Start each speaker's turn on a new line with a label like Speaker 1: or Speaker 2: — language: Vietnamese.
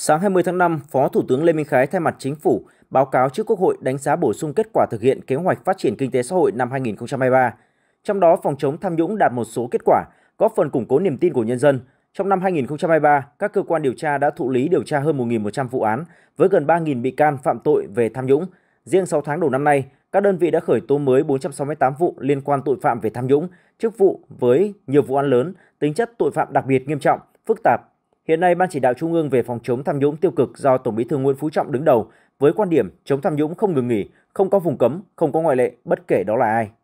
Speaker 1: Sáng 20 tháng 5, Phó Thủ tướng Lê Minh Khái thay mặt Chính phủ báo cáo trước Quốc hội đánh giá bổ sung kết quả thực hiện kế hoạch phát triển kinh tế xã hội năm 2023. Trong đó, phòng chống tham nhũng đạt một số kết quả, góp phần củng cố niềm tin của nhân dân. Trong năm 2023, các cơ quan điều tra đã thụ lý điều tra hơn 1.100 vụ án với gần 3.000 bị can phạm tội về tham nhũng. Riêng 6 tháng đầu năm nay, các đơn vị đã khởi tố mới 468 vụ liên quan tội phạm về tham nhũng, chức vụ với nhiều vụ án lớn, tính chất tội phạm đặc biệt nghiêm trọng, phức tạp, Hiện nay, Ban chỉ đạo Trung ương về phòng chống tham nhũng tiêu cực do Tổng Bí thư Nguyễn Phú Trọng đứng đầu với quan điểm chống tham nhũng không ngừng nghỉ, không có vùng cấm, không có ngoại lệ, bất kể đó là ai.